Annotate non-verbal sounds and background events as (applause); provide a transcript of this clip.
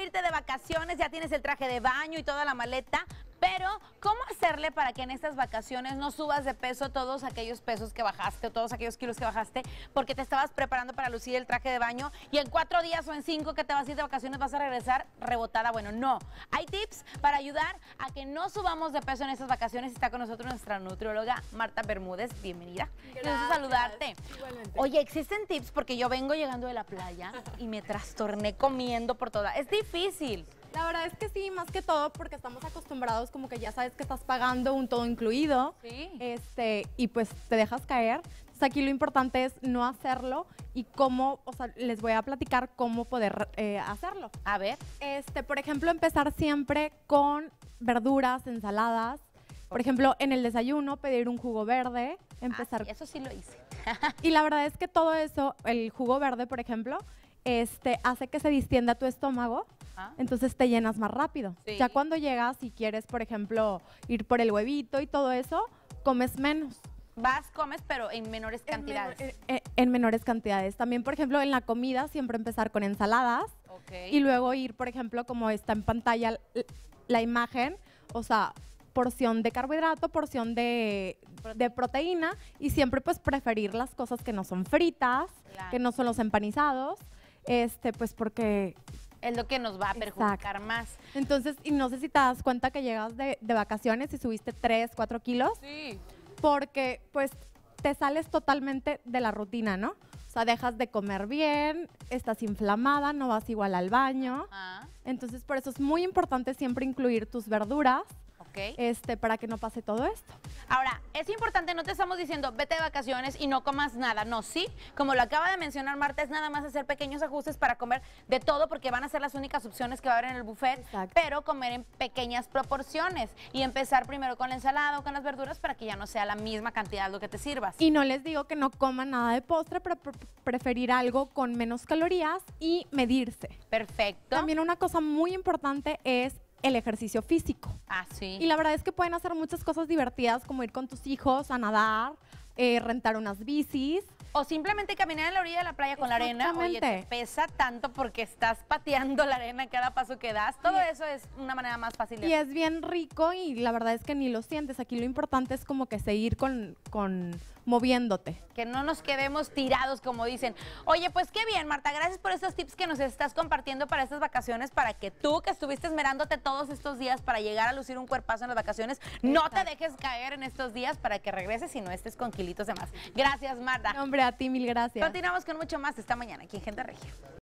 irte de vacaciones, ya tienes el traje de baño y toda la maleta, pero, ¿cómo hacerle para que en estas vacaciones no subas de peso todos aquellos pesos que bajaste o todos aquellos kilos que bajaste porque te estabas preparando para lucir el traje de baño y en cuatro días o en cinco que te vas a ir de vacaciones vas a regresar rebotada? Bueno, no. Hay tips para ayudar a que no subamos de peso en estas vacaciones. Está con nosotros nuestra nutrióloga Marta Bermúdez. Bienvenida. Gracias. Gracias saludarte. Oye, existen tips porque yo vengo llegando de la playa y me trastorné comiendo por toda. Es difícil. La verdad es que sí, más que todo porque estamos acostumbrados como que ya sabes que estás pagando un todo incluido. Este, y pues te dejas caer. Entonces aquí lo importante es no hacerlo y cómo, o sea, les voy a platicar cómo poder eh, hacerlo. A ver. Este, por ejemplo, empezar siempre con verduras, ensaladas. Por ejemplo, en el desayuno pedir un jugo verde, empezar. Ah, eso sí lo hice. (laughs) y la verdad es que todo eso, el jugo verde, por ejemplo, este, hace que se distienda tu estómago entonces te llenas más rápido. Ya cuando llegas y quieres, por ejemplo, ir por el huevito y todo eso, comes menos. Vas, comes, pero en menores cantidades. Eh, eh, en, menores cantidades. También, por ejemplo, en la comida siempre empezar con ensaladas y luego ir, por ejemplo, como está en pantalla la imagen, o sea, porción de carbohidrato, porción de, proteína y siempre pues preferir las cosas que no son fritas, que no son los empanizados, este pues porque es lo que nos va a perjudicar más. Entonces, y no sé si te das cuenta que llegas de, vacaciones y subiste 3, 4 kilos. Sí. Porque, pues, te sales totalmente de la rutina, ¿no? O sea, dejas de comer bien, estás inflamada, no vas igual al baño. Entonces, por eso es muy importante siempre incluir tus verduras. Este, para que no pase todo esto. Ahora, es importante, no te estamos diciendo vete de vacaciones y no comas nada. No, sí, como lo acaba de mencionar Marta, es nada más hacer pequeños ajustes para comer de todo porque van a ser las únicas opciones que va a haber en el buffet, pero comer en pequeñas proporciones y empezar primero con la ensalada con las verduras para que ya no sea la misma cantidad lo que te sirvas. Y no les digo que no coman nada de postre, pero preferir algo con menos calorías y medirse. Perfecto. También una cosa muy importante es el ejercicio físico. Ah, sí. Y la verdad es que pueden hacer muchas cosas divertidas como ir con tus hijos a nadar, eh, rentar unas bicis. O simplemente caminar en la orilla de la playa con la arena, oye, te pesa tanto porque estás pateando la arena cada paso que das. Todo eso es una manera más fácil de Y es bien rico y la verdad es que ni lo sientes. Aquí lo importante es como que seguir con, con moviéndote. Que no nos quedemos tirados, como dicen. Oye, pues qué bien, Marta. Gracias por estos tips que nos estás compartiendo para estas vacaciones, para que tú, que estuviste esmerándote todos estos días para llegar a lucir un cuerpazo en las vacaciones, no te dejes caer en estos días para que regreses y no estés con kilitos de más. Gracias, Marta. hombre, a ti, mil gracias. Continuamos con mucho más esta mañana aquí en Gente Regia.